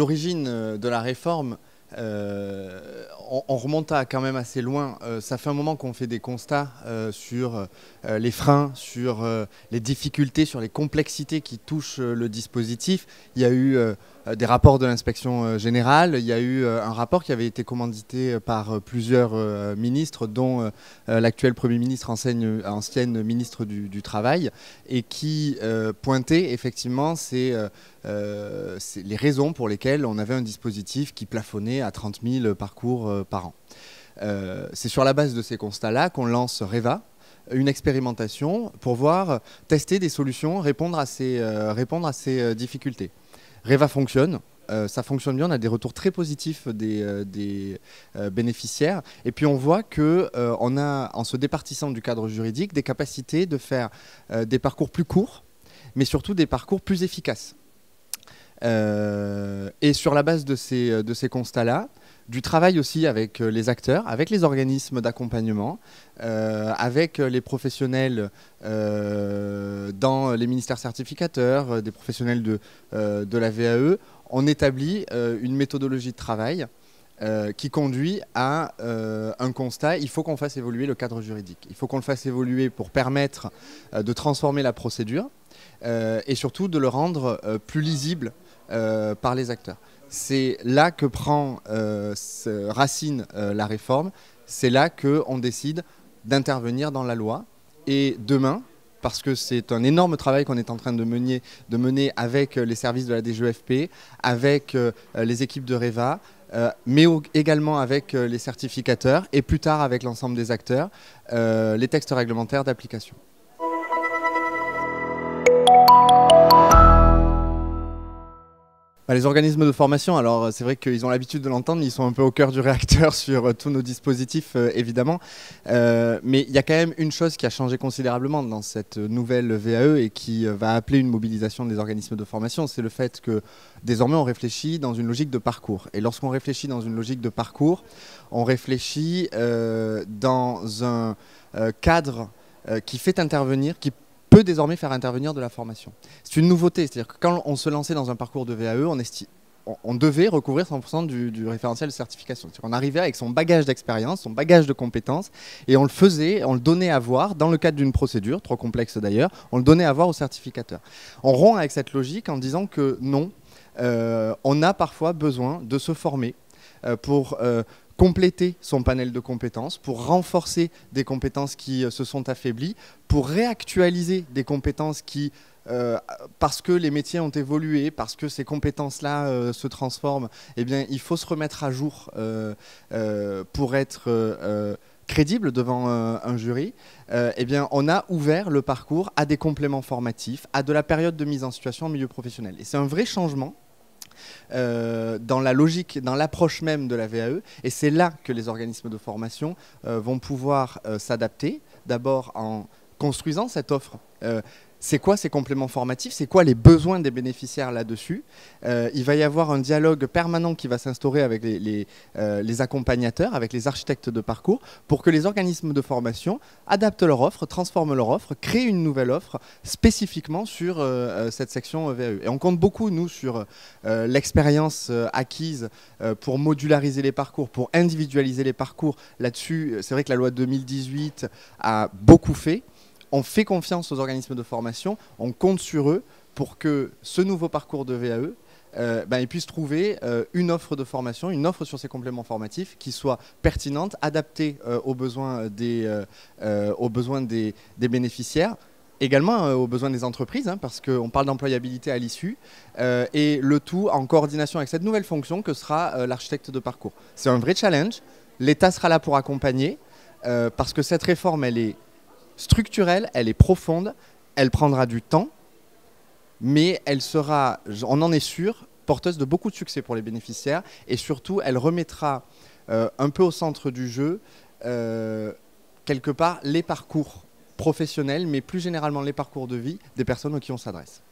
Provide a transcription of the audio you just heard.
l'origine euh, de la réforme, euh, on, remonta remonte quand même assez loin. Euh, ça fait un moment qu'on fait des constats sur les freins, sur les difficultés, sur les complexités qui touchent le dispositif. Il y a eu euh, des rapports de l'inspection euh, générale. Il y a eu euh, un rapport qui avait été commandité par plusieurs ministres, dont l'actuel Premier ministre, ancienne ministre du, Travail, et qui pointait effectivement les raisons pour lesquelles on avait un dispositif qui plafonnait à 30 000 parcours par an. c'est sur la base de ces constats-là qu'on lance REVA, une expérimentation pour voir tester des solutions, répondre à ces, répondre à ces difficultés. Reva fonctionne. Euh, ça fonctionne bien, on a des retours très positifs des, euh, euh, bénéficiaires. Et puis on voit que a, en se départissant du cadre juridique, des capacités de faire des parcours plus courts, mais surtout des parcours plus efficaces. et sur la base de ces constats-là, du travail aussi avec euh, les acteurs, avec les organismes d'accompagnement, euh, avec euh, les professionnels dans les ministères certificateurs, des professionnels de, de la VAE, on établit une méthodologie de travail qui conduit à un constat, il faut qu'on fasse évoluer le cadre juridique, il faut qu'on le fasse évoluer pour permettre de transformer la procédure et surtout de le rendre plus lisible par les acteurs. C'est là que prend euh, racine euh, la réforme. C'est là qu'on décide d'intervenir dans la loi. Et demain, parce que c'est un énorme travail qu'on est en train de mener, de mener avec euh, les services de la DGFP, e avec les équipes de REVA, mais également avec les certificateurs et plus tard avec l'ensemble des acteurs, les textes réglementaires d'application. Bah, les organismes de formation, alors euh, c'est vrai qu'ils ont l'habitude de l'entendre, ils sont un peu au cœur du réacteur sur euh, tous nos dispositifs, euh, évidemment. mais il y a quand même une chose qui a changé considérablement dans cette nouvelle VAE et qui va appeler une mobilisation des organismes de formation, c'est le fait que désormais on réfléchit dans une logique de parcours. Et lorsqu'on réfléchit dans une logique de parcours, on réfléchit dans un cadre qui fait intervenir, qui peut désormais faire intervenir de la formation. C'est une nouveauté, c'est-à-dire que quand on se lançait dans un parcours de VAE, on, devait recouvrir 100% du, référentiel de certification. On arrivait avec son bagage d'expérience, son bagage de compétences, et on le faisait, on le donnait à voir, dans le cadre d'une procédure, trop complexe d'ailleurs, on le donnait à voir au certificateur. On rompt avec cette logique en disant que non, euh, on a parfois besoin de se former euh, pour euh, compléter son panel de compétences, pour renforcer des compétences qui euh, se sont affaiblies, pour réactualiser des compétences qui euh, parce que les métiers ont évolué, parce que ces compétences-là euh, se transforment, eh bien, il faut se remettre à jour pour être crédible devant un jury. eh bien, on a ouvert le parcours à des compléments formatifs, à de la période de mise en situation en milieu professionnel. Et c'est un vrai changement euh, dans la logique, dans l'approche même de la VAE. Et c'est là que les organismes de formation euh, vont pouvoir euh, s'adapter, d'abord en construisant cette offre c'est quoi ces compléments formatifs, c'est quoi les besoins des bénéficiaires là-dessus. Euh, il va y avoir un dialogue permanent qui va s'instaurer avec euh, les, accompagnateurs, avec les architectes de parcours, pour que les organismes de formation adaptent leur offre, transforment leur offre, créent une nouvelle offre spécifiquement sur euh, cette section VAE. E. Et on compte beaucoup, nous, sur l'expérience acquise pour modulariser les parcours, pour individualiser les parcours. Là-dessus, c'est vrai que la loi 2018 a beaucoup fait on fait confiance aux organismes de formation, on compte sur eux pour que ce nouveau parcours de VAE, euh, ben, puisse ben, trouver euh, une offre de formation, une offre sur ces compléments formatifs qui soit pertinente, adaptée euh, aux besoins des, aux besoins des, bénéficiaires, également aux besoins des entreprises, hein, parce qu'on parle d'employabilité à l'issue, et le tout en coordination avec cette nouvelle fonction que sera l'architecte de parcours. C'est un vrai challenge, l'État sera là pour accompagner, parce que cette réforme, elle est structurelle, elle est profonde, elle prendra du temps, mais elle sera, on en est sûr, porteuse de beaucoup de succès pour les bénéficiaires et surtout, elle remettra euh, un peu au centre du jeu, euh, quelque part, les parcours professionnels, mais plus généralement les parcours de vie des personnes auxquelles qui on s'adresse.